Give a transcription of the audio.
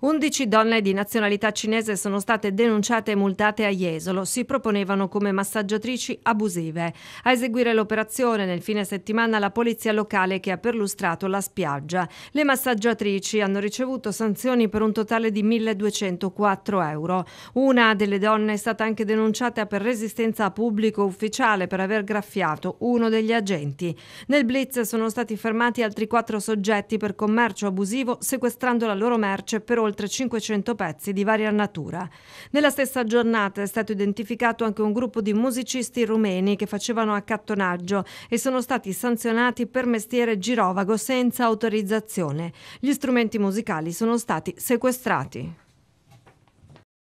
11 donne di nazionalità cinese sono state denunciate e multate a Jesolo. Si proponevano come massaggiatrici abusive. A eseguire l'operazione nel fine settimana la polizia locale che ha perlustrato la spiaggia. Le massaggiatrici hanno ricevuto sanzioni per un totale di 1204 euro. Una delle donne è stata anche denunciata per resistenza a pubblico ufficiale per aver graffiato uno degli agenti. Nel blitz sono stati fermati altri quattro soggetti per commercio abusivo sequestrando la loro merce per oltre oltre 500 pezzi di varia natura. Nella stessa giornata è stato identificato anche un gruppo di musicisti rumeni che facevano accattonaggio e sono stati sanzionati per mestiere girovago senza autorizzazione. Gli strumenti musicali sono stati sequestrati.